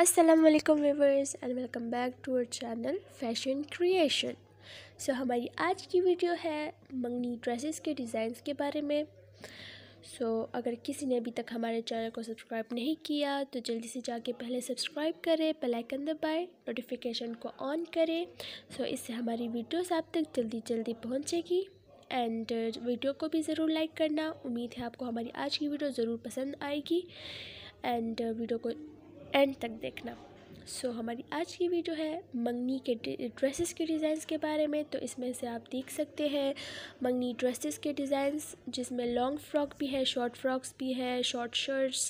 अस्सलाम वालेकुम and welcome back to our channel fashion creation so हमारी आज की वीडियो है मंगनी ड्रेसेस के डिज़ाइंस के बारे में सो so, अगर किसी ने अभी तक हमारे चैनल को सब्सक्राइब नहीं किया तो जल्दी से जाके पहले सब्सक्राइब करें बेल आइकन दबाएं नोटिफिकेशन को ऑन करें सो so, इससे हमारी वीडियोस आप तक जल्दी जल्दी पहुंचेगी एंड वीडियो uh, को भी ज़रूर लाइक करना उम्मीद है आपको हमारी आज की वीडियो ज़रूर पसंद आएगी एंड वीडियो uh, को एंड तक देखना सो so, हमारी आज की वीडियो है मंगनी के ड्रेसेस के डिज़ाइंस के बारे में तो इसमें से आप देख सकते हैं मंगनी ड्रेसेस के डिज़ाइंस जिसमें लॉन्ग फ्रॉक भी है शॉर्ट फ्रॉक्स भी है शॉर्ट शर्ट्स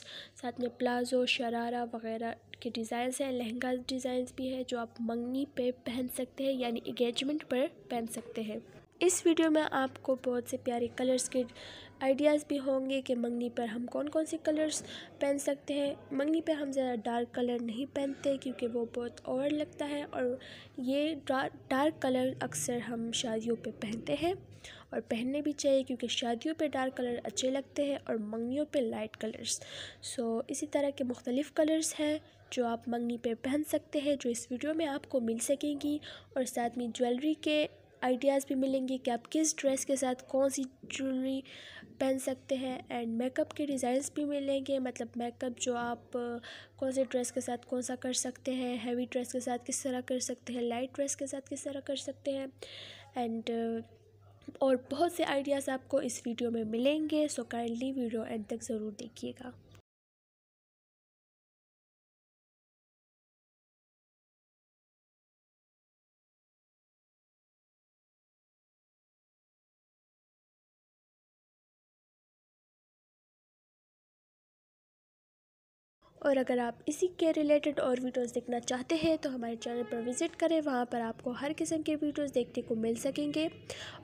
साथ में प्लाजो शरारा वगैरह के डिज़ाइंस हैं लहंगा डिज़ाइंस भी है जो आप मंगनी पे पहन सकते हैं यानी एंगेजमेंट पर पहन सकते हैं इस वीडियो में आपको बहुत से प्यारे कलर्स के आइडियाज़ भी होंगे कि मंगनी पर हम कौन कौन से कलर्स पहन सकते हैं मंगनी पर हम ज़्यादा डार्क कलर नहीं पहनते क्योंकि वो बहुत ओवर लगता है और ये डार्क कलर अक्सर हम शादियों पे पहनते हैं और पहनने भी चाहिए क्योंकि शादियों पे डार्क कलर अच्छे लगते हैं और मंगनीों पे लाइट कलर्स सो इसी तरह के मुख्तलिफ़ कलर्स हैं जो आप मंगनी पे पहन सकते हैं जो इस वीडियो में आपको मिल सकेंगी और साथ में ज्वेलरी के आइडियाज़ भी मिलेंगे कि आप किस ड्रेस के साथ कौन सी ज्वेलरी पहन सकते हैं एंड मेकअप के डिज़ाइंस भी मिलेंगे मतलब मेकअप जो आप कौन से ड्रेस के साथ कौन सा कर सकते हैं हैवी ड्रेस के साथ किस तरह कर सकते हैं लाइट ड्रेस के साथ किस तरह कर सकते हैं एंड और बहुत से आइडियाज़ आपको इस वीडियो में मिलेंगे सो काइंडली वीडियो एंड तक ज़रूर देखिएगा और अगर आप इसी के रिलेटेड और वीडियोस देखना चाहते हैं तो हमारे चैनल पर विज़िट करें वहाँ पर आपको हर किस्म के वीडियोस देखने को मिल सकेंगे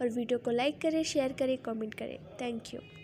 और वीडियो को लाइक करें शेयर करें कमेंट करें थैंक यू